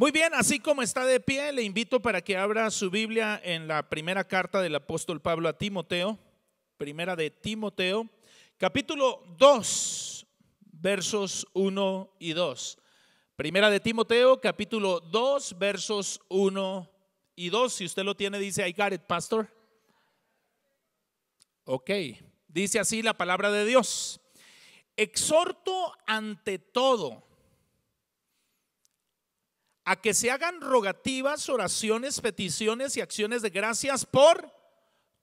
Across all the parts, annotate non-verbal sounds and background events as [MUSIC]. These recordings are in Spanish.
Muy bien, así como está de pie, le invito para que abra su Biblia en la primera carta del apóstol Pablo a Timoteo, primera de Timoteo, capítulo 2, versos 1 y 2. Primera de Timoteo, capítulo 2, versos 1 y 2. Si usted lo tiene, dice, I got it, pastor. Ok, dice así la palabra de Dios. Exhorto ante todo a que se hagan rogativas, oraciones, peticiones y acciones de gracias por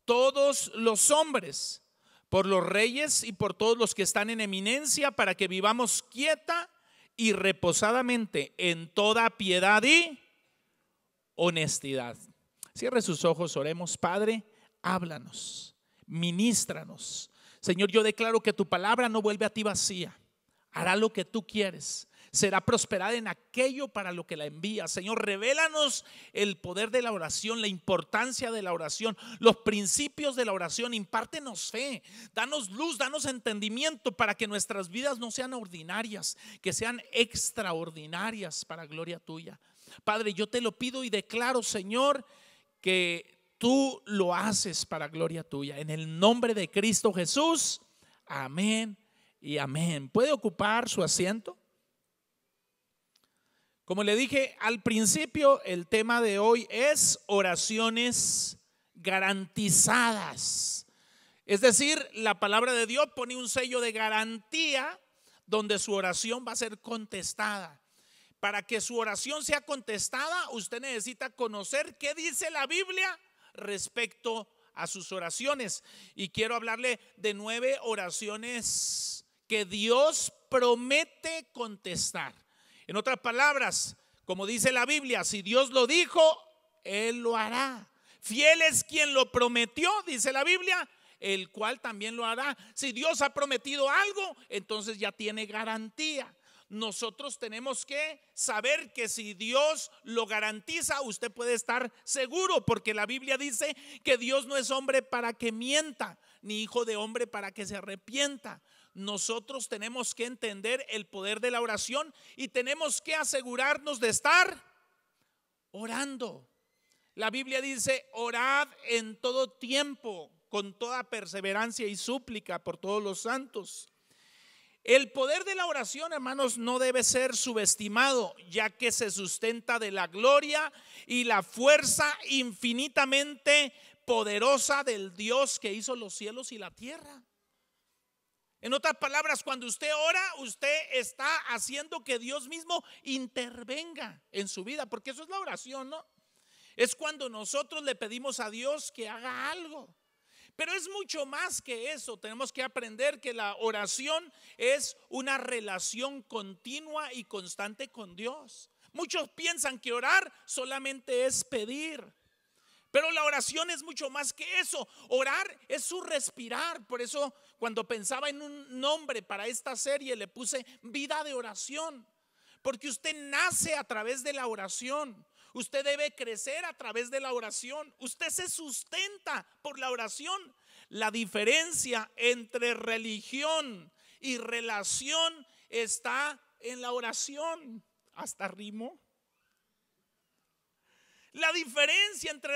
todos los hombres, por los reyes y por todos los que están en eminencia, para que vivamos quieta y reposadamente en toda piedad y honestidad. Cierre sus ojos, oremos, Padre, háblanos, ministranos. Señor, yo declaro que tu palabra no vuelve a ti vacía, hará lo que tú quieres será prosperada en aquello para lo que la envía. Señor, revélanos el poder de la oración, la importancia de la oración, los principios de la oración. Impártenos fe, danos luz, danos entendimiento para que nuestras vidas no sean ordinarias, que sean extraordinarias para gloria tuya. Padre, yo te lo pido y declaro, Señor, que tú lo haces para gloria tuya. En el nombre de Cristo Jesús. Amén y amén. ¿Puede ocupar su asiento? Como le dije al principio, el tema de hoy es oraciones garantizadas. Es decir, la palabra de Dios pone un sello de garantía donde su oración va a ser contestada. Para que su oración sea contestada, usted necesita conocer qué dice la Biblia respecto a sus oraciones. Y quiero hablarle de nueve oraciones que Dios promete contestar. En otras palabras, como dice la Biblia, si Dios lo dijo, Él lo hará. Fiel es quien lo prometió, dice la Biblia, el cual también lo hará. Si Dios ha prometido algo, entonces ya tiene garantía. Nosotros tenemos que saber que si Dios lo garantiza, usted puede estar seguro, porque la Biblia dice que Dios no es hombre para que mienta, ni hijo de hombre para que se arrepienta. Nosotros tenemos que entender el poder de la oración y tenemos que asegurarnos de estar orando. La Biblia dice, orad en todo tiempo, con toda perseverancia y súplica por todos los santos. El poder de la oración, hermanos, no debe ser subestimado, ya que se sustenta de la gloria y la fuerza infinitamente poderosa del Dios que hizo los cielos y la tierra. En otras palabras, cuando usted ora, usted está haciendo que Dios mismo intervenga en su vida, porque eso es la oración, ¿no? Es cuando nosotros le pedimos a Dios que haga algo. Pero es mucho más que eso. Tenemos que aprender que la oración es una relación continua y constante con Dios. Muchos piensan que orar solamente es pedir. Pero la oración es mucho más que eso. Orar es su respirar. Por eso cuando pensaba en un nombre para esta serie le puse vida de oración. Porque usted nace a través de la oración. Usted debe crecer a través de la oración. Usted se sustenta por la oración. La diferencia entre religión y relación está en la oración. Hasta rimo. La diferencia entre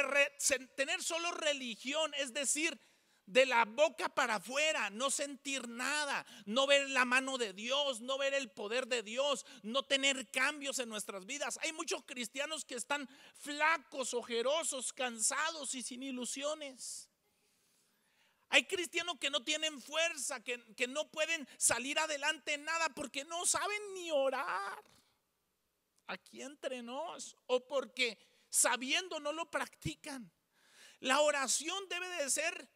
tener solo religión, es decir, de la boca para afuera, no sentir nada, no ver la mano de Dios, no ver el poder de Dios, no tener cambios en nuestras vidas. Hay muchos cristianos que están flacos, ojerosos, cansados y sin ilusiones. Hay cristianos que no tienen fuerza, que, que no pueden salir adelante en nada porque no saben ni orar. Aquí entre nos. O porque sabiendo no lo practican. La oración debe de ser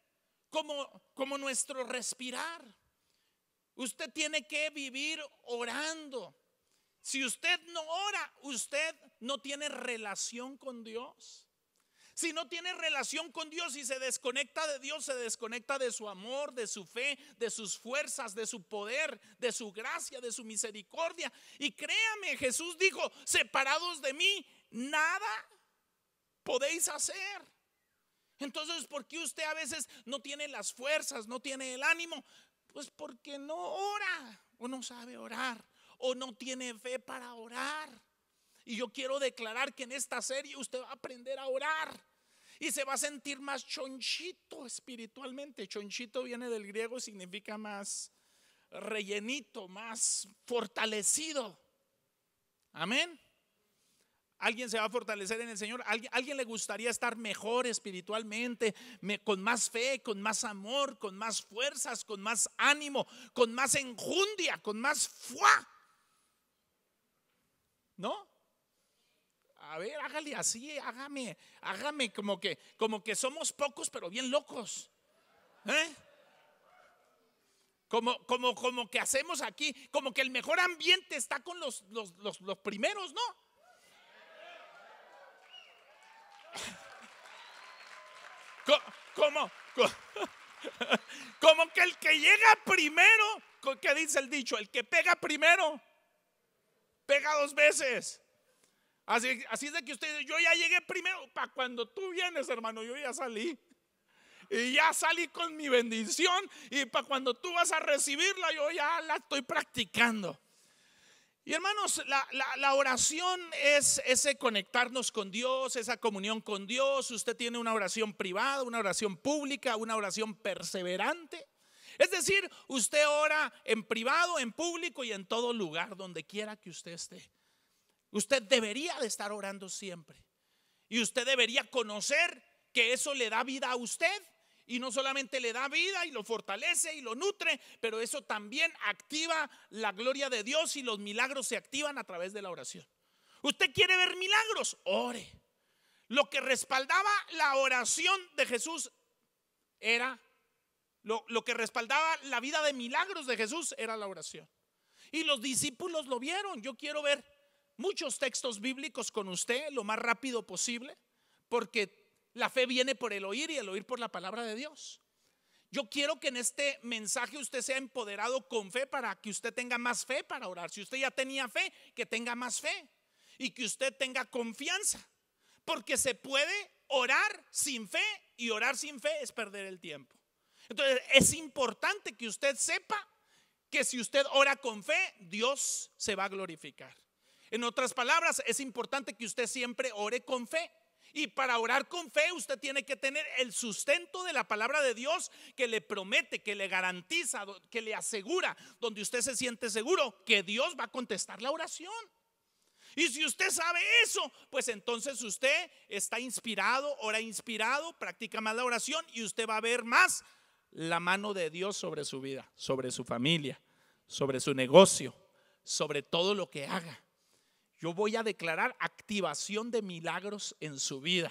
como, como nuestro respirar. Usted tiene que vivir orando. Si usted no ora, usted no tiene relación con Dios. Si no tiene relación con Dios y se desconecta de Dios, se desconecta de su amor, de su fe, de sus fuerzas, de su poder, de su gracia, de su misericordia. Y créame, Jesús dijo, separados de mí, nada podéis hacer. Entonces, ¿por qué usted a veces no tiene las fuerzas, no tiene el ánimo? Pues porque no ora o no sabe orar o no tiene fe para orar. Y yo quiero declarar que en esta serie usted va a aprender a orar y se va a sentir más chonchito espiritualmente. Chonchito viene del griego y significa más rellenito, más fortalecido. Amén alguien se va a fortalecer en el Señor, alguien, alguien le gustaría estar mejor espiritualmente, con más fe, con más amor, con más fuerzas, con más ánimo, con más enjundia, con más fuá. ¿No? A ver, hágale así, hágame, hágame como que, como que somos pocos, pero bien locos. ¿Eh? Como, como, como que hacemos aquí, como que el mejor ambiente está con los, los primeros, ¿no? ¿Cómo? [LAUGHS] Como que el que llega primero, ¿qué dice el dicho? El que pega primero, pega dos veces. Así, es de que usted yo ya llegué primero, para cuando tú vienes, hermano, yo ya salí. Y ya salí con mi bendición y para cuando tú vas a recibirla, yo ya la estoy practicando. Y hermanos, la, oración es ese conectarnos con Dios, esa comunión con Dios. Usted tiene una oración privada, una oración pública, una oración perseverante. Es decir, usted ora en privado, en público y en todo lugar, donde quiera que usted esté. Usted debería de estar orando siempre. Y usted debería conocer que eso le da vida a usted y no solamente le da vida y lo fortalece y lo nutre, pero eso también activa la gloria de Dios y los milagros se activan a través de la oración. ¿Usted quiere ver milagros? Ore. Lo que respaldaba la oración de Jesús era, lo, lo que respaldaba la vida de milagros de Jesús era la oración. Y los discípulos lo vieron. Yo quiero ver muchos textos bíblicos con usted lo más rápido posible, porque la fe viene por el oír y el oír por la palabra de Dios. Yo quiero que en este mensaje usted sea empoderado con fe para que usted tenga más fe para orar. Si usted ya tenía fe, que tenga más fe y que usted tenga confianza. Porque se puede orar sin fe y orar sin fe es perder el tiempo. Entonces es importante que usted sepa que si usted ora con fe, Dios se va a glorificar. En otras palabras, es importante que usted siempre ore con fe. Y para orar con fe usted tiene que tener el sustento de la palabra de Dios que le promete, que le garantiza, que le asegura, donde usted se siente seguro que Dios va a contestar la oración. Y si usted sabe eso, pues entonces usted está inspirado, ora inspirado, practica más la oración y usted va a ver más la mano de Dios sobre su vida, sobre su familia, sobre su negocio, sobre todo lo que haga. Yo voy a declarar activación de milagros en su vida.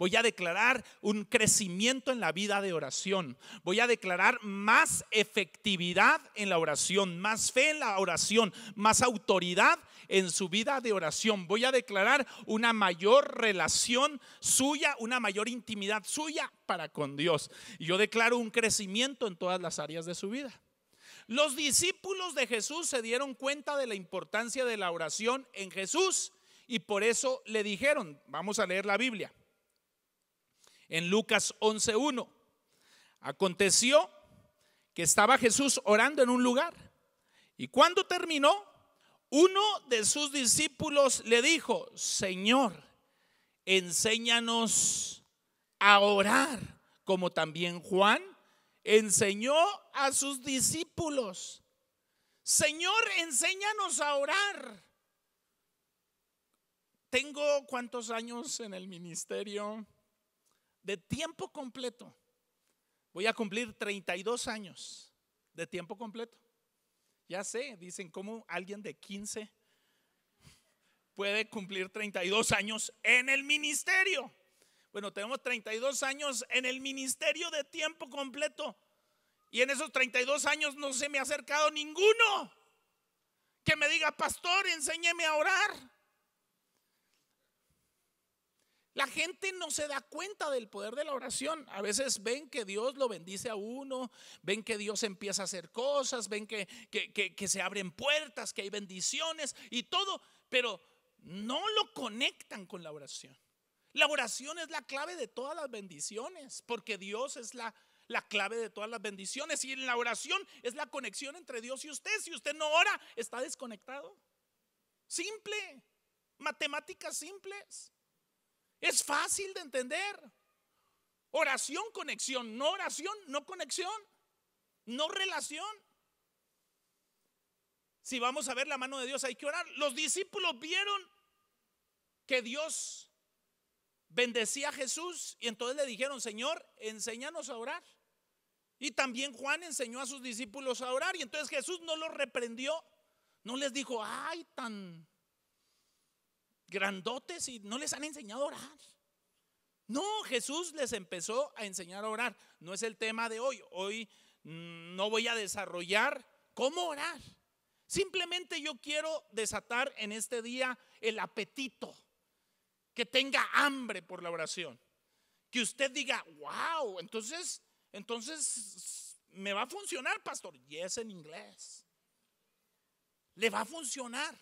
Voy a declarar un crecimiento en la vida de oración. Voy a declarar más efectividad en la oración, más fe en la oración, más autoridad en su vida de oración. Voy a declarar una mayor relación suya, una mayor intimidad suya para con Dios. Y yo declaro un crecimiento en todas las áreas de su vida. Los discípulos de Jesús se dieron cuenta de la importancia de la oración en Jesús y por eso le dijeron, vamos a leer la Biblia. En Lucas 11.1, aconteció que estaba Jesús orando en un lugar y cuando terminó, uno de sus discípulos le dijo, Señor, enséñanos a orar, como también Juan enseñó a sus discípulos, Señor, enséñanos a orar. Tengo cuántos años en el ministerio de tiempo completo. Voy a cumplir 32 años de tiempo completo. Ya sé, dicen, ¿cómo alguien de 15 puede cumplir 32 años en el ministerio? Bueno, tenemos 32 años en el ministerio de tiempo completo. Y en esos 32 años no se me ha acercado ninguno que me diga, pastor, enséñeme a orar. La gente no se da cuenta del poder de la oración. A veces ven que Dios lo bendice a uno, ven que Dios empieza a hacer cosas, ven que, que se abren puertas, que hay bendiciones y todo, pero no lo conectan con la oración. La oración es la clave de todas las bendiciones, porque Dios es la, clave de todas las bendiciones. Y la oración es la conexión entre Dios y usted. Si usted no ora, está desconectado. Simple. Matemáticas simples. Es fácil de entender. Oración, conexión. No oración, no conexión. No relación. Si vamos a ver la mano de Dios, hay que orar. Los discípulos vieron que Dios bendecía a Jesús y entonces le dijeron, Señor, enséñanos a orar. Y también Juan enseñó a sus discípulos a orar y entonces Jesús no los reprendió, no les dijo, ay, tan grandotes y no les han enseñado a orar. No, Jesús les empezó a enseñar a orar. No es el tema de hoy. Hoy mm, no voy a desarrollar cómo orar. Simplemente yo quiero desatar en este día el apetito que tenga hambre por la oración, que usted diga, wow, entonces, entonces me va a funcionar, pastor, y es en inglés. Le va a funcionar,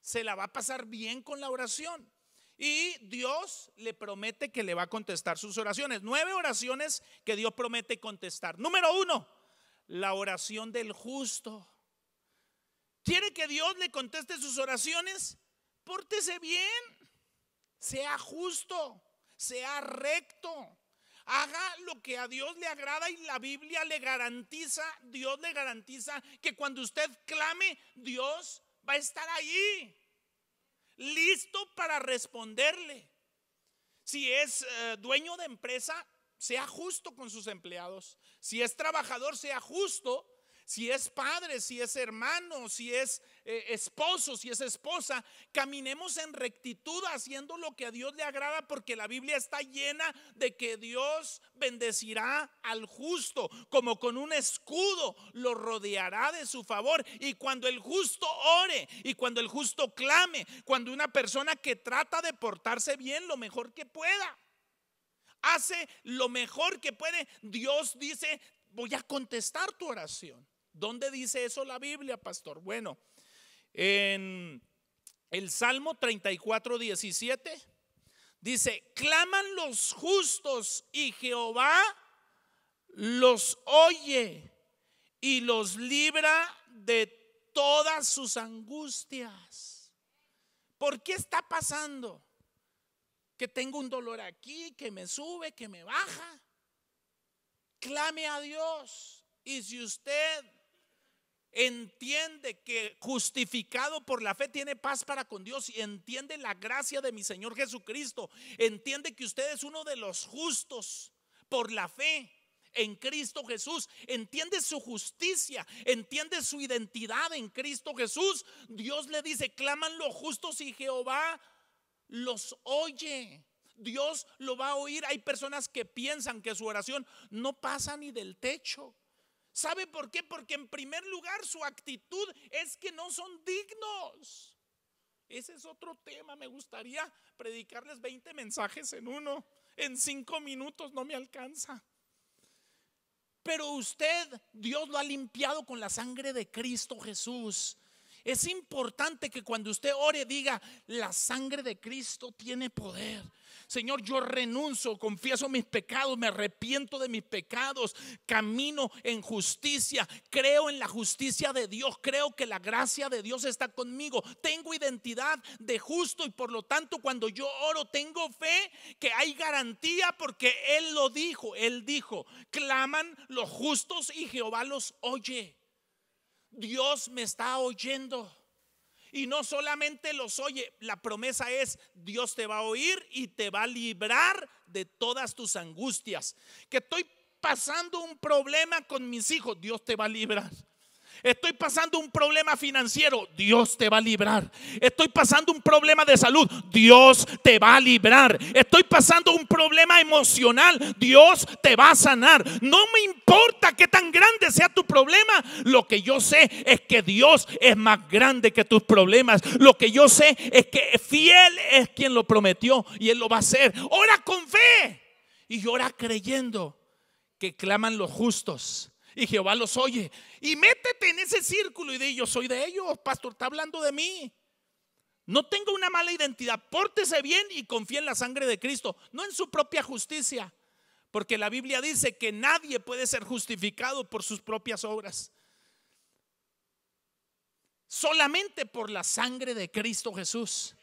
se la va a pasar bien con la oración. Y Dios le promete que le va a contestar sus oraciones. Nueve oraciones que Dios promete contestar. Número uno, la oración del justo. ¿Quiere que Dios le conteste sus oraciones? Pórtese bien sea justo, sea recto, haga lo que a Dios le agrada y la Biblia le garantiza, Dios le garantiza que cuando usted clame, Dios va a estar ahí, listo para responderle. Si es eh, dueño de empresa, sea justo con sus empleados. Si es trabajador, sea justo si es padre, si es hermano, si es eh, esposo, si es esposa, caminemos en rectitud haciendo lo que a Dios le agrada porque la Biblia está llena de que Dios bendecirá al justo, como con un escudo lo rodeará de su favor. Y cuando el justo ore y cuando el justo clame, cuando una persona que trata de portarse bien lo mejor que pueda. Hace lo mejor que puede. Dios dice, voy a contestar tu oración. ¿Dónde dice eso la Biblia, pastor? Bueno, en el Salmo 34, 17 dice, claman los justos y Jehová los oye y los libra de todas sus angustias. ¿Por qué está pasando? Que tengo un dolor aquí, que me sube, que me baja. Clame a Dios. Y si usted entiende que justificado por la fe tiene paz para con Dios y entiende la gracia de mi Señor Jesucristo, entiende que usted es uno de los justos por la fe en Cristo Jesús, entiende su justicia, entiende su identidad en Cristo Jesús, Dios le dice, claman los justos y Jehová los oye. Dios lo va a oír. Hay personas que piensan que su oración no pasa ni del techo ¿Sabe por qué? Porque en primer lugar su actitud es que no son dignos. Ese es otro tema. Me gustaría predicarles 20 mensajes en uno. En cinco minutos no me alcanza. Pero usted, Dios lo ha limpiado con la sangre de Cristo Jesús. Es importante que cuando usted ore diga, la sangre de Cristo tiene poder. Señor, yo renuncio, confieso mis pecados, me arrepiento de mis pecados, camino en justicia, creo en la justicia de Dios, creo que la gracia de Dios está conmigo, tengo identidad de justo y por lo tanto cuando yo oro tengo fe que hay garantía porque Él lo dijo, Él dijo, claman los justos y Jehová los oye. Dios me está oyendo. Y no solamente los oye, la promesa es, Dios te va a oír y te va a librar de todas tus angustias. Que estoy pasando un problema con mis hijos, Dios te va a librar. Estoy pasando un problema financiero, Dios te va a librar. Estoy pasando un problema de salud, Dios te va a librar. Estoy pasando un problema emocional, Dios te va a sanar. No me importa qué tan grande sea tu problema, lo que yo sé es que Dios es más grande que tus problemas. Lo que yo sé es que fiel es quien lo prometió y él lo va a hacer. Ora con fe y ora creyendo que claman los justos y Jehová los oye. Y métete en ese círculo y de yo soy de ellos, pastor, está hablando de mí. No tengo una mala identidad, pórtese bien y confía en la sangre de Cristo, no en su propia justicia. Porque la Biblia dice que nadie puede ser justificado por sus propias obras. Solamente por la sangre de Cristo Jesús.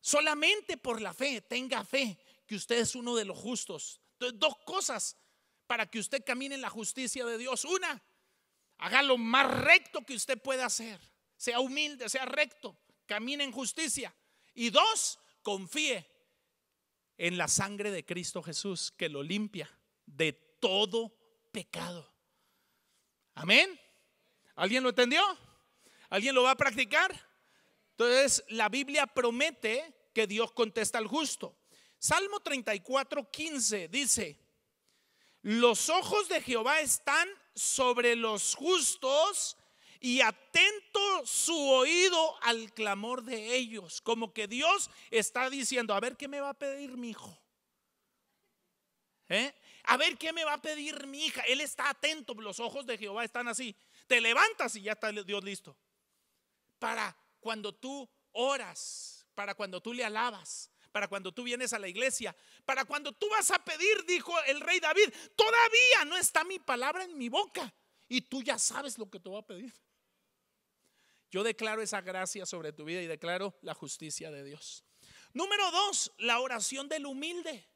Solamente por la fe. Tenga fe que usted es uno de los justos. Entonces, dos cosas para que usted camine en la justicia de Dios. Una, haga lo más recto que usted pueda hacer. Sea humilde, sea recto, camine en justicia. Y dos, confíe en la sangre de Cristo Jesús que lo limpia de todo pecado. Amén. ¿Alguien lo entendió? ¿Alguien lo va a practicar? Entonces, la Biblia promete que Dios contesta al justo. Salmo 34, 15 dice, los ojos de Jehová están sobre los justos y atento su oído al clamor de ellos. Como que Dios está diciendo, a ver qué me va a pedir mi hijo. ¿Eh? A ver qué me va a pedir mi hija. Él está atento, los ojos de Jehová están así. Te levantas y ya está Dios listo. Para cuando tú oras, para cuando tú le alabas, para cuando tú vienes a la iglesia, para cuando tú vas a pedir, dijo el rey David, todavía no está mi palabra en mi boca y tú ya sabes lo que te voy a pedir. Yo declaro esa gracia sobre tu vida y declaro la justicia de Dios. Número dos, la oración del humilde.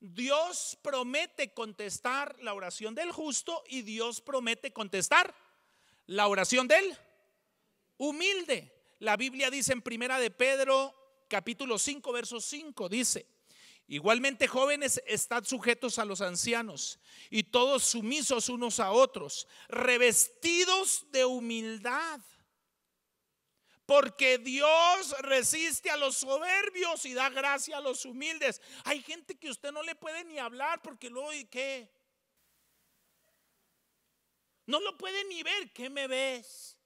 Dios promete contestar la oración del justo y Dios promete contestar la oración del humilde. La Biblia dice en Primera de Pedro capítulo 5, verso 5 dice, Igualmente jóvenes, estad sujetos a los ancianos y todos sumisos unos a otros, revestidos de humildad. Porque Dios resiste a los soberbios y da gracia a los humildes. Hay gente que usted no le puede ni hablar porque luego, ¿y qué? No lo puede ni ver, ¿qué me ves?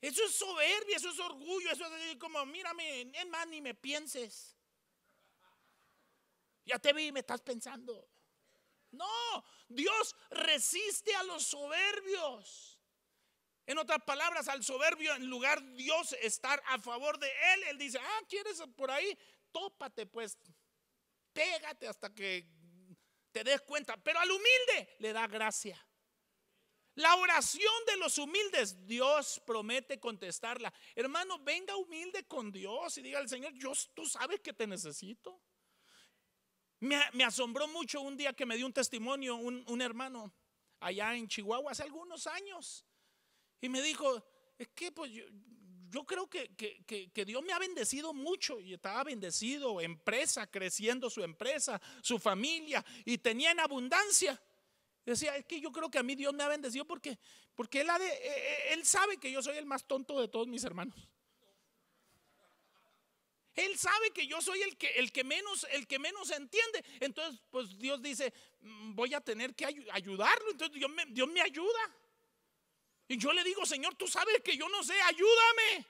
Eso es soberbia, eso es orgullo, eso es como, mírame, es más, ni me pienses. Ya te vi, me estás pensando. No, Dios resiste a los soberbios. En otras palabras, al soberbio, en lugar de Dios estar a favor de él, él dice, ah, ¿quieres por ahí? Tópate pues, pégate hasta que te des cuenta. Pero al humilde le da gracia. La oración de los humildes, Dios promete contestarla. Hermano, venga humilde con Dios y diga al Señor, yo, tú sabes que te necesito. Me, asombró mucho un día que me dio un testimonio un, hermano allá en Chihuahua hace algunos años. Y me dijo, es que pues yo, creo que, que, Dios me ha bendecido mucho y estaba bendecido, empresa, creciendo su empresa, su familia y tenía en abundancia. Decía, es que yo creo que a mí Dios me ha bendecido porque, porque e, e, él, sabe que yo soy el más tonto de todos mis hermanos. Él sabe que yo soy el que, el que, menos, el que menos entiende. Entonces, pues Dios dice, mm, voy a tener que ayudarlo. Entonces Dios me, Dios me ayuda. Y yo le digo, Señor, tú sabes que yo no sé, ayúdame.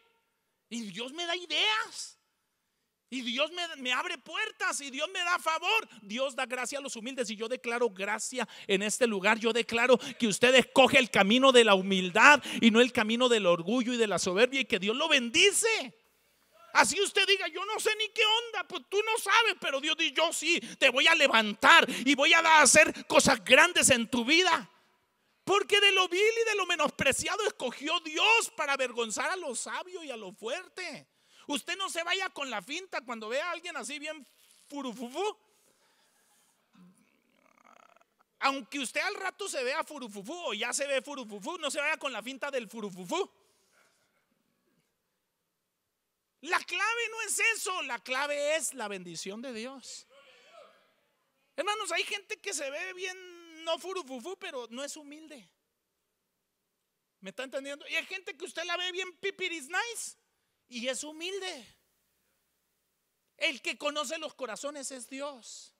Y Dios me da ideas. Y Dios me, abre puertas y Dios me da favor. Dios da gracia a los humildes y yo declaro gracia en este lugar. Yo declaro que usted escoge el camino de la humildad y no el camino del orgullo y de la soberbia y que Dios lo bendice. Así usted diga, yo no sé ni qué onda, pues tú no sabes, pero Dios dice, yo sí, te voy a levantar y voy a hacer cosas grandes en tu vida. Porque de lo vil y de lo menospreciado escogió Dios para avergonzar a lo sabio y a lo fuerte. Usted no se vaya con la finta cuando vea a alguien así bien furufufú. Aunque usted al rato se vea furufufú o ya se ve furufufú, no se vaya con la finta del furufufú. La clave no es eso, la clave es la bendición de Dios. Hermanos, hay gente que se ve bien, no furufufú, pero no es humilde. ¿Me está entendiendo? Y hay gente que usted la ve bien pipiris nice, y es humilde. El que conoce los corazones es Dios.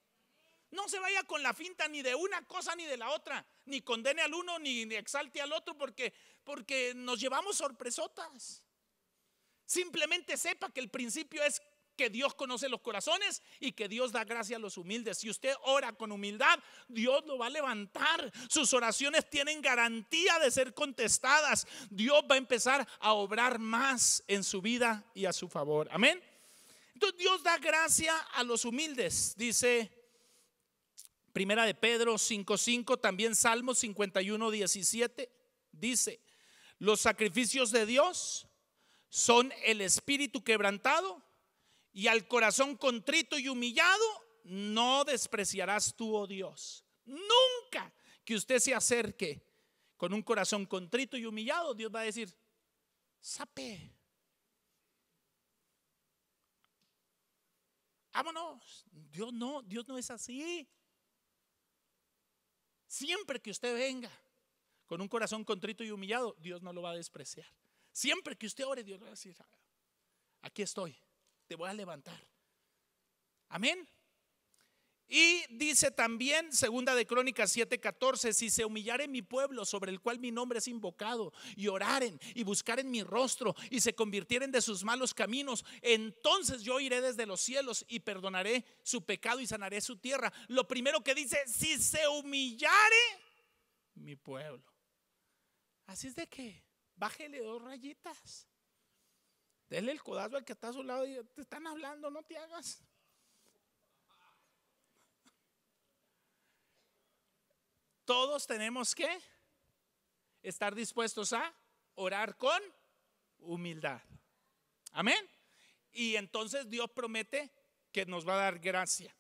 No se vaya con la finta ni de una cosa ni de la otra, ni condene al uno ni exalte al otro porque porque nos llevamos sorpresotas. Simplemente sepa que el principio es que Dios conoce los corazones y que Dios da gracia a los humildes. Si usted ora con humildad, Dios lo va a levantar. Sus oraciones tienen garantía de ser contestadas. Dios va a empezar a obrar más en su vida y a su favor. Amén. Entonces Dios da gracia a los humildes, dice Primera de Pedro 5:5, también Salmo 51, dice, los sacrificios de Dios son el espíritu quebrantado y al corazón contrito y humillado no despreciarás tú, oh Dios. Nunca que usted se acerque con un corazón contrito y humillado, Dios va a decir, sape, vámonos. Dios no, Dios no es así. Siempre que usted venga con un corazón contrito y humillado, Dios no lo va a despreciar. Siempre que usted ore, Dios va a decir, aquí estoy te voy a levantar. Amén. Y dice también, segunda de Crónicas 7:14, si se humillare mi pueblo sobre el cual mi nombre es invocado, y oraren y buscaren mi rostro y se convirtieren de sus malos caminos, entonces yo iré desde los cielos y perdonaré su pecado y sanaré su tierra. Lo primero que dice, si se humillare mi pueblo. Así es de que bájele dos rayitas. Dele el codazo al que está a su lado y te están hablando, no te hagas. Todos tenemos que estar dispuestos a orar con humildad. Amén. Y entonces Dios promete que nos va a dar gracia.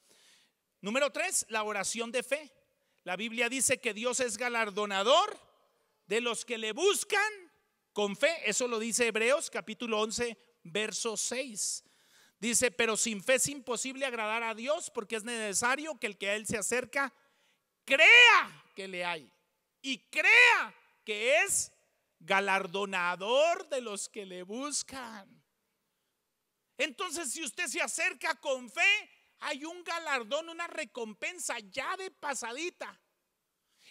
Número tres, la oración de fe. La Biblia dice que Dios es galardonador de los que le buscan con fe, eso lo dice Hebreos capítulo 11, verso 6. Dice, pero sin fe es imposible agradar a Dios porque es necesario que el que a Él se acerca crea que le hay y crea que es galardonador de los que le buscan. Entonces, si usted se acerca con fe, hay un galardón, una recompensa ya de pasadita.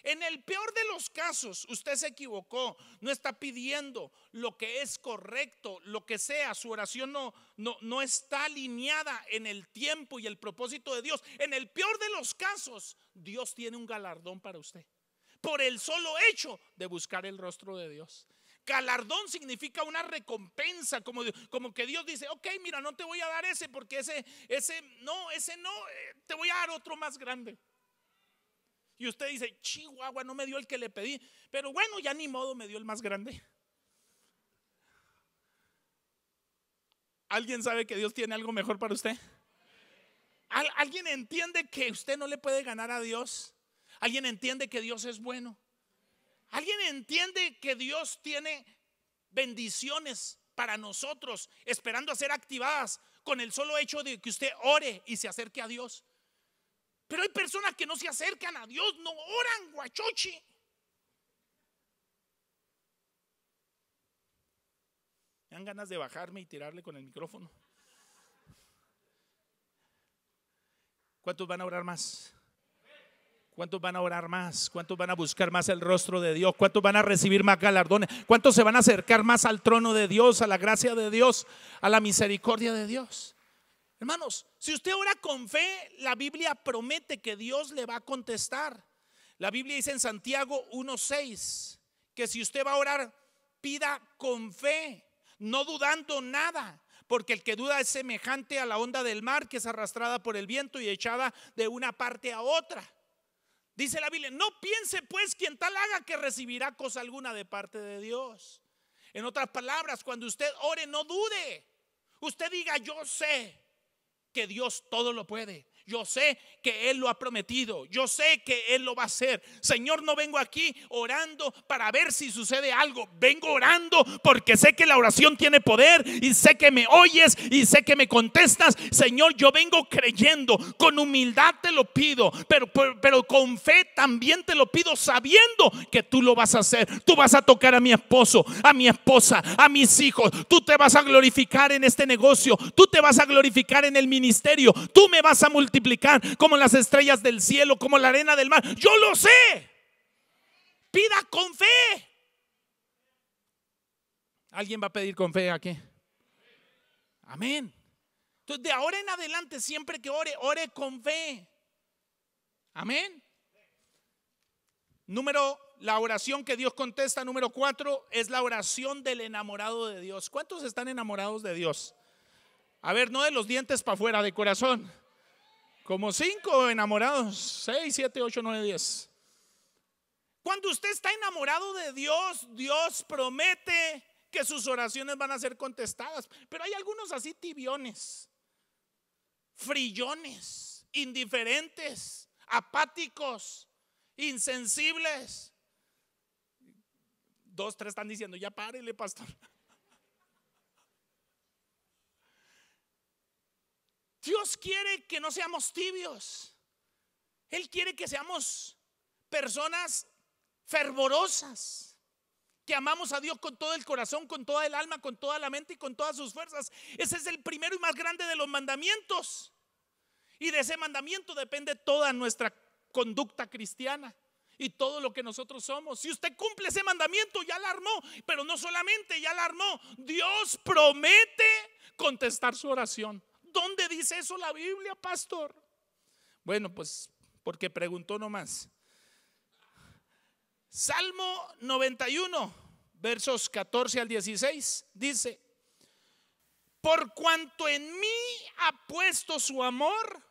En el peor de los casos, usted se equivocó, no está pidiendo lo que es correcto, lo que sea, su oración no, no, no está alineada en el tiempo y el propósito de Dios. En el peor de los casos, Dios tiene un galardón para usted por el solo hecho de buscar el rostro de Dios. Galardón significa una recompensa, como, como que Dios dice, ok, mira, no te voy a dar ese porque ese, ese, no, ese no, eh, te voy a dar otro más grande. Y usted dice, Chihuahua, no me dio el que le pedí. Pero bueno, ya ni modo, me dio el más grande. ¿Alguien sabe que Dios tiene algo mejor para usted? ¿Alguien entiende que usted no le puede ganar a Dios? ¿Alguien entiende que Dios es bueno? ¿Alguien entiende que Dios tiene bendiciones para nosotros esperando a ser activadas con el solo hecho de que usted ore y se acerque a Dios? Pero hay personas que no se acercan a Dios, no oran, guachochi. Me dan ganas de bajarme y tirarle con el micrófono. ¿Cuántos van a orar más? ¿Cuántos van a orar más? ¿Cuántos van a buscar más el rostro de Dios? ¿Cuántos van a recibir más galardones? ¿Cuántos se van a acercar más al trono de Dios, a la gracia de Dios, a la misericordia de Dios? Hermanos, si usted ora con fe, la Biblia promete que Dios le va a contestar. La Biblia dice en Santiago 1.6 que si usted va a orar, pida con fe, no dudando nada, porque el que duda es semejante a la onda del mar que es arrastrada por el viento y echada de una parte a otra. Dice la Biblia, no piense pues quien tal haga que recibirá cosa alguna de parte de Dios. En otras palabras, cuando usted ore, no dude. Usted diga, yo sé que Dios todo lo puede, yo sé que Él lo ha prometido. Yo sé que Él lo va a hacer. Señor, no vengo aquí orando para ver si sucede algo. Vengo orando porque sé que la oración tiene poder y sé que me oyes y sé que me contestas. Señor, yo vengo creyendo. Con humildad te lo pido, pero, pero, con fe también te lo pido sabiendo que tú lo vas a hacer. Tú vas a tocar a mi esposo, a mi esposa, a mis hijos. Tú te vas a glorificar en este negocio. Tú te vas a glorificar en el ministerio. Tú me vas a multiplicar como las estrellas del cielo, como la arena del mar. Yo lo sé. Pida con fe. ¿Alguien va a pedir con fe aquí? Amén. Entonces, de ahora en adelante, siempre que ore, ore con fe. Amén. Número, la oración que Dios contesta, número cuatro, es la oración del enamorado de Dios. ¿Cuántos están enamorados de Dios? A ver, no de los dientes para afuera, de corazón. Como cinco enamorados, seis, siete, ocho, nueve, diez. Cuando usted está enamorado de Dios, Dios promete que sus oraciones van a ser contestadas. Pero hay algunos así tibiones, frillones, indiferentes, apáticos, insensibles. Dos, tres están diciendo, ya párele, pastor. Dios quiere que no seamos tibios. Él quiere que seamos personas fervorosas, que amamos a Dios con todo el corazón, con toda el alma, con toda la mente y con todas sus fuerzas. Ese es el primero y más grande de los mandamientos. Y de ese mandamiento depende toda nuestra conducta cristiana y todo lo que nosotros somos. Si usted cumple ese mandamiento, ya la armó, pero no solamente ya la armó, Dios promete contestar su oración. ¿Dónde dice eso la Biblia, pastor? Bueno, pues porque preguntó nomás. Salmo 91, versos 14 al 16, dice, por cuanto en mí ha puesto su amor,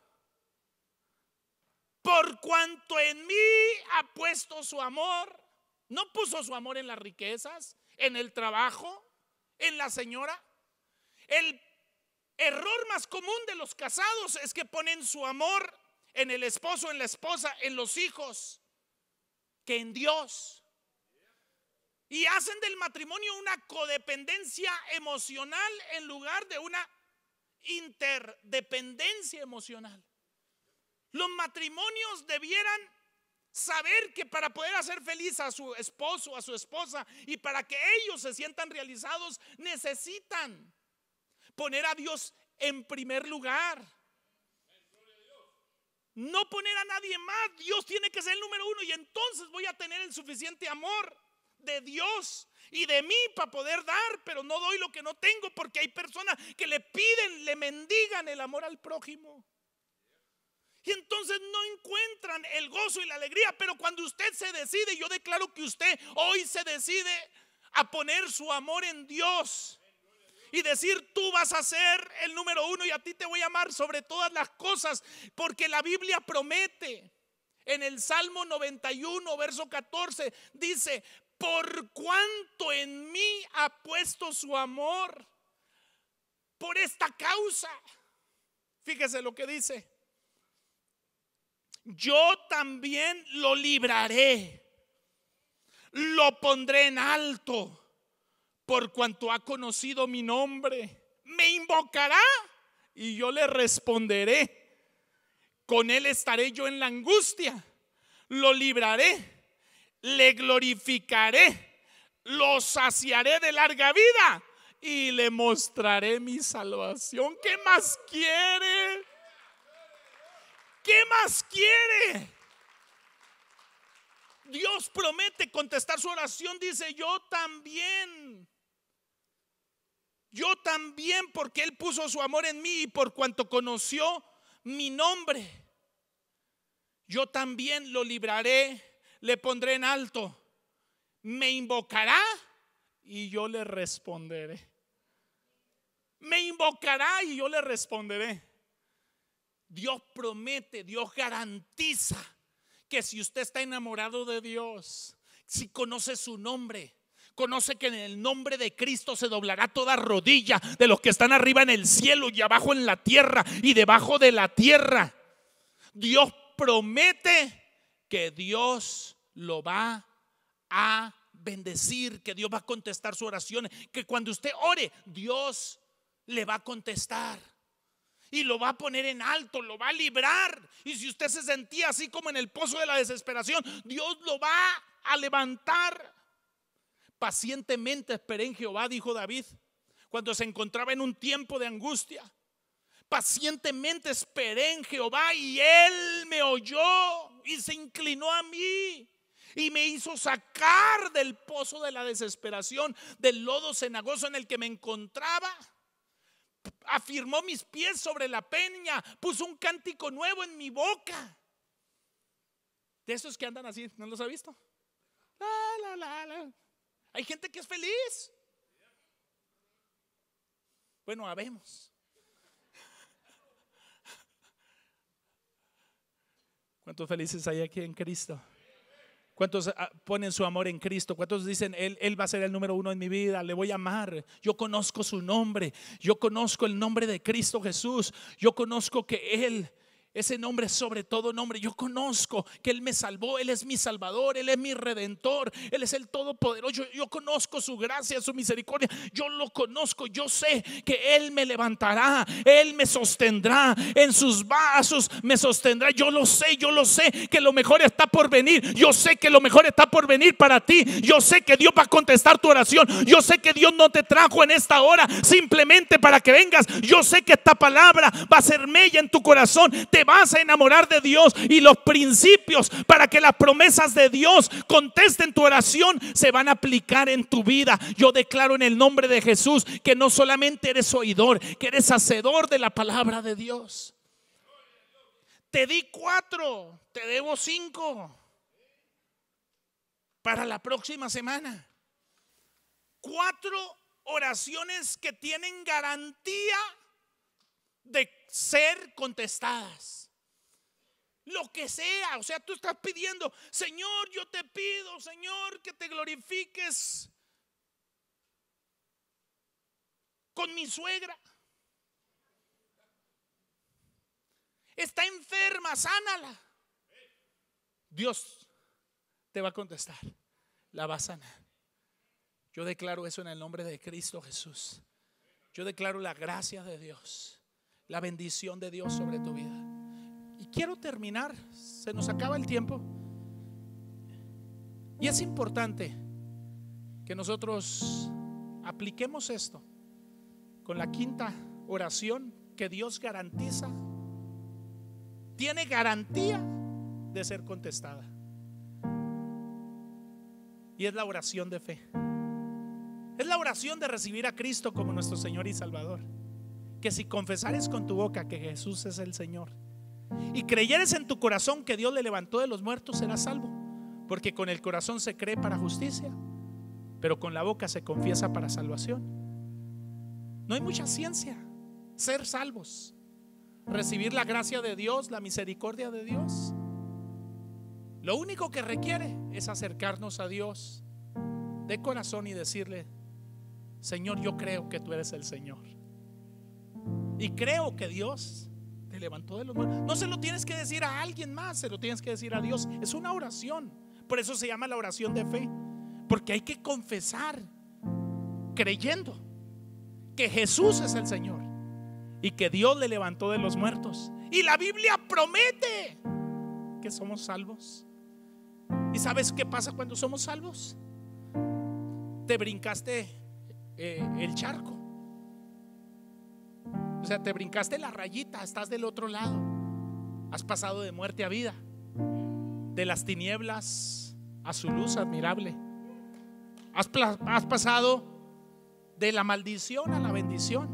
por cuanto en mí ha puesto su amor, no puso su amor en las riquezas, en el trabajo, en la señora. El Error más común de los casados es que ponen su amor en el esposo, en la esposa, en los hijos, que en Dios. Y hacen del matrimonio una codependencia emocional en lugar de una interdependencia emocional. Los matrimonios debieran saber que para poder hacer feliz a su esposo, a su esposa, y para que ellos se sientan realizados, necesitan poner a Dios en primer lugar. No poner a nadie más. Dios tiene que ser el número uno y entonces voy a tener el suficiente amor de Dios y de mí para poder dar, pero no doy lo que no tengo porque hay personas que le piden, le mendigan el amor al prójimo. Y entonces no encuentran el gozo y la alegría, pero cuando usted se decide, yo declaro que usted hoy se decide a poner su amor en Dios y decir, tú vas a ser el número uno y a ti te voy a amar sobre todas las cosas, porque la Biblia promete. En el Salmo 91, verso 14, dice, por cuanto en mí ha puesto su amor, por esta causa. Fíjese lo que dice. Yo también lo libraré, lo pondré en alto por cuanto ha conocido mi nombre, me invocará y yo le responderé. Con él estaré yo en la angustia, lo libraré, le glorificaré, lo saciaré de larga vida y le mostraré mi salvación. ¿Qué más quiere? ¿Qué más quiere? Dios promete contestar su oración, dice yo también yo también, porque Él puso su amor en mí y por cuanto conoció mi nombre, yo también lo libraré, le pondré en alto, me invocará y yo le responderé. Me invocará y yo le responderé. Dios promete, Dios garantiza que si usted está enamorado de Dios, si conoce su nombre, Conoce que en el nombre de Cristo se doblará toda rodilla de los que están arriba en el cielo y abajo en la tierra y debajo de la tierra. Dios promete que Dios lo va a bendecir, que Dios va a contestar su oración, que cuando usted ore, Dios le va a contestar y lo va a poner en alto, lo va a librar. Y si usted se sentía así como en el pozo de la desesperación, Dios lo va a levantar Pacientemente esperé en Jehová, dijo David, cuando se encontraba en un tiempo de angustia. Pacientemente esperé en Jehová y él me oyó y se inclinó a mí y me hizo sacar del pozo de la desesperación, del lodo cenagoso en el que me encontraba. Afirmó mis pies sobre la peña, puso un cántico nuevo en mi boca. De esos que andan así, ¿no los ha visto? La, la, la, la. Hay gente que es feliz. Bueno, habemos. ¿Cuántos felices hay aquí en Cristo? ¿Cuántos ah, ponen su amor en Cristo? ¿Cuántos dicen, él, él, va a ser el número uno en mi vida? Le voy a amar. Yo conozco su nombre. Yo conozco el nombre de Cristo Jesús. Yo conozco que Él ese nombre sobre todo nombre. Yo conozco que Él me salvó, Él es mi salvador, Él es mi redentor, Él es el todopoderoso. Yo, conozco su gracia, su misericordia. Yo lo conozco, yo sé que Él me levantará, Él me sostendrá, en sus vasos me sostendrá. Yo lo sé, yo lo sé que lo mejor está por venir. Yo sé que lo mejor está por venir para ti. Yo sé que Dios va a contestar tu oración. Yo sé que Dios no te trajo en esta hora simplemente para que vengas. Yo sé que esta palabra va a ser mella en tu corazón te vas a enamorar de Dios y los principios para que las promesas de Dios contesten tu oración se van a aplicar en tu vida. Yo declaro en el nombre de Jesús que no solamente eres oidor, que eres hacedor de la palabra de Dios. Te di cuatro, te debo cinco para la próxima semana. Cuatro oraciones que tienen garantía de ser contestadas. Lo que sea, o sea, tú estás pidiendo, Señor, yo te pido, Señor, que te glorifiques con mi suegra. Está enferma, sánala. Dios te va a contestar, la va a sanar. Yo declaro eso en el nombre de Cristo Jesús. Yo declaro la gracia de Dios la bendición de Dios sobre tu vida. Y quiero terminar, se nos acaba el tiempo. Y es importante que nosotros apliquemos esto con la quinta oración que Dios garantiza. Tiene garantía de ser contestada. Y es la oración de fe. Es la oración de recibir a Cristo como nuestro Señor y Salvador que si confesares con tu boca que Jesús es el Señor y creyeres en tu corazón que Dios le levantó de los muertos, serás salvo. Porque con el corazón se cree para justicia, pero con la boca se confiesa para salvación. No hay mucha ciencia. Ser salvos, recibir la gracia de Dios, la misericordia de Dios. Lo único que requiere es acercarnos a Dios de corazón y decirle, Señor, yo creo que tú eres el Señor. Y creo que Dios te levantó de los muertos. No se lo tienes que decir a alguien más, se lo tienes que decir a Dios. Es una oración. Por eso se llama la oración de fe. Porque hay que confesar creyendo que Jesús es el Señor y que Dios le levantó de los muertos. Y la Biblia promete que somos salvos. ¿Y sabes qué pasa cuando somos salvos? Te brincaste eh, el charco. O sea, te brincaste la rayita, estás del otro lado. Has pasado de muerte a vida, de las tinieblas a su luz admirable. Has, has pasado de la maldición a la bendición.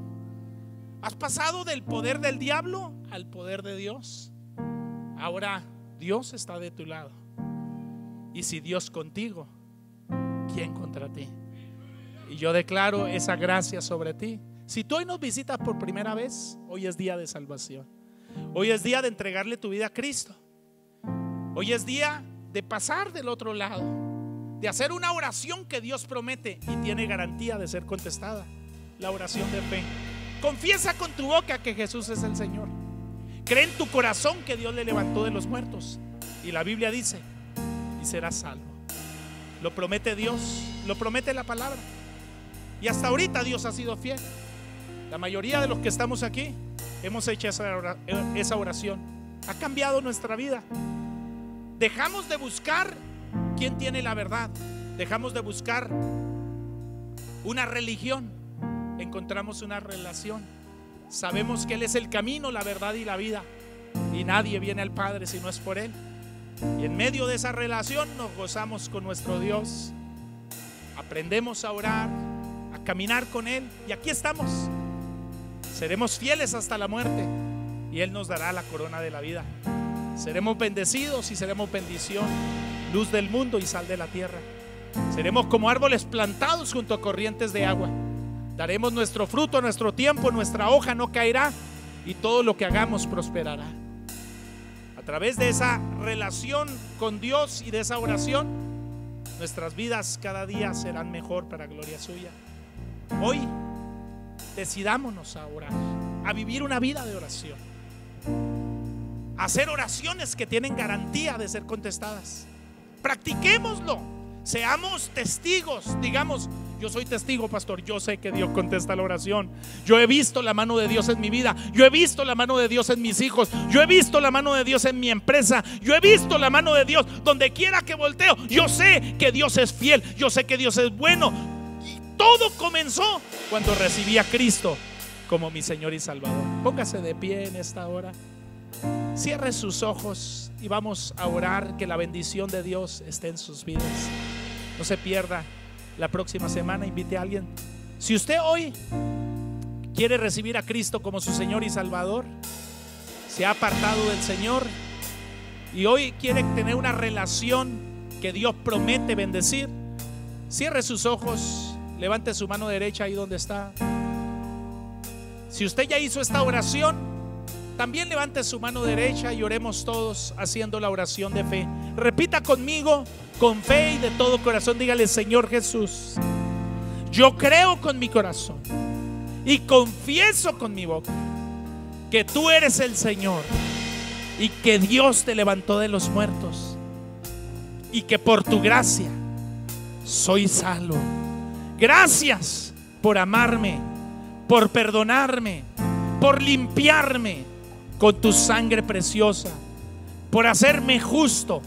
Has pasado del poder del diablo al poder de Dios. Ahora Dios está de tu lado. Y si Dios contigo, ¿quién contra ti? Y yo declaro esa gracia sobre ti. Si tú hoy nos visitas por primera vez, hoy es día de salvación. Hoy es día de entregarle tu vida a Cristo. Hoy es día de pasar del otro lado, de hacer una oración que Dios promete y tiene garantía de ser contestada, la oración de fe. Confiesa con tu boca que Jesús es el Señor. Cree en tu corazón que Dios le levantó de los muertos. Y la Biblia dice, y serás salvo. Lo promete Dios, lo promete la palabra. Y hasta ahorita Dios ha sido fiel. La mayoría de los que estamos aquí hemos hecho eh, esa oración. Ha cambiado nuestra vida. Dejamos de buscar quién tiene la verdad. Dejamos de buscar una religión. Encontramos una relación. Sabemos que Él es el camino, la verdad y la vida. Y nadie viene al Padre si no es por Él. Y en medio de esa relación nos gozamos con nuestro Dios. Aprendemos a orar, a caminar con Él. Y aquí estamos Seremos fieles hasta la muerte y Él nos dará la corona de la vida. Seremos bendecidos y seremos bendición, luz del mundo y sal de la tierra. Seremos como árboles plantados junto a corrientes de agua. Daremos nuestro fruto, nuestro tiempo, nuestra hoja no caerá y todo lo que hagamos prosperará. A través de esa relación con Dios y de esa oración, nuestras vidas cada día serán mejor para gloria suya. Hoy Decidámonos ahora a vivir una vida de oración, hacer oraciones que tienen garantía de ser contestadas. Practiquémoslo, seamos testigos, digamos, yo soy testigo, pastor. Yo sé que Dios contesta la oración. Yo he visto la mano de Dios en mi vida. Yo he visto la mano de Dios en mis hijos. Yo he visto la mano de Dios en mi empresa. Yo he visto la mano de Dios donde quiera que volteo. Yo sé que Dios es fiel. Yo sé que Dios es bueno. Todo comenzó cuando recibí a Cristo como mi Señor y Salvador. Póngase de pie en esta hora. Cierre sus ojos y vamos a orar que la bendición de Dios esté en sus vidas. No se pierda la próxima semana, invite a alguien. Si usted hoy quiere recibir a Cristo como su Señor y Salvador, se ha apartado del Señor y hoy quiere tener una relación que Dios promete bendecir, cierre sus ojos Levante su mano derecha ahí donde está. Si usted ya hizo esta oración, también levante su mano derecha y oremos todos haciendo la oración de fe. Repita conmigo con fe y de todo corazón. Dígale, Señor Jesús, yo creo con mi corazón y confieso con mi boca que tú eres el Señor y que Dios te levantó de los muertos y que por tu gracia soy salvo. Gracias por amarme, por perdonarme, por limpiarme con tu sangre preciosa, por hacerme justo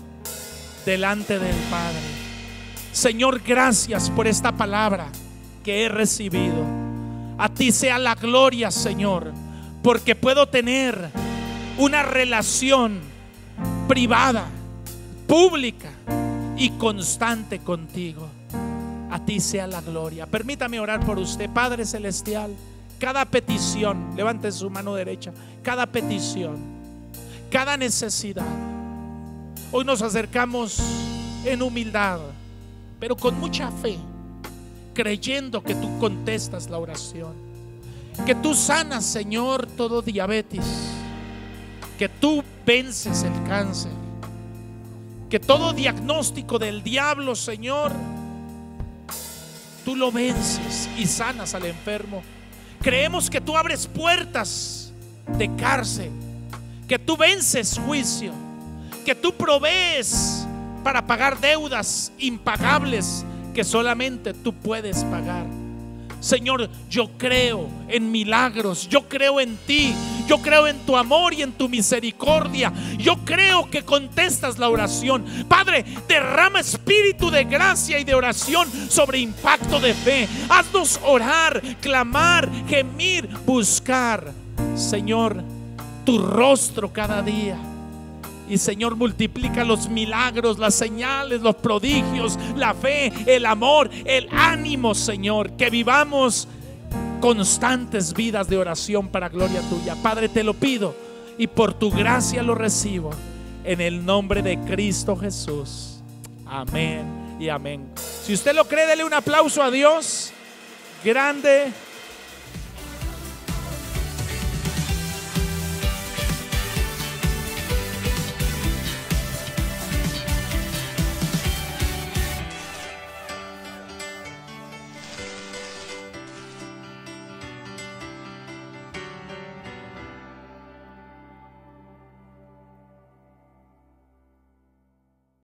delante del Padre. Señor, gracias por esta palabra que he recibido. A ti sea la gloria, Señor, porque puedo tener una relación privada, pública y constante contigo. A ti sea la gloria. Permítame orar por usted, Padre Celestial. Cada petición, levante su mano derecha, cada petición, cada necesidad. Hoy nos acercamos en humildad, pero con mucha fe, creyendo que tú contestas la oración, que tú sanas, Señor, todo diabetes, que tú vences el cáncer, que todo diagnóstico del diablo, Señor, tú lo vences y sanas al enfermo. Creemos que tú abres puertas de cárcel, que tú vences juicio, que tú provees para pagar deudas impagables que solamente tú puedes pagar. Señor, yo creo en milagros, yo creo en ti, yo creo en tu amor y en tu misericordia. Yo creo que contestas la oración. Padre, derrama espíritu de gracia y de oración sobre impacto de fe. Haznos orar, clamar, gemir, buscar. Señor, tu rostro cada día. Y Señor, multiplica los milagros, las señales, los prodigios, la fe, el amor, el ánimo, Señor. Que vivamos constantes vidas de oración para gloria tuya. Padre, te lo pido y por tu gracia lo recibo. En el nombre de Cristo Jesús. Amén y amén. Si usted lo cree, dele un aplauso a Dios. Grande.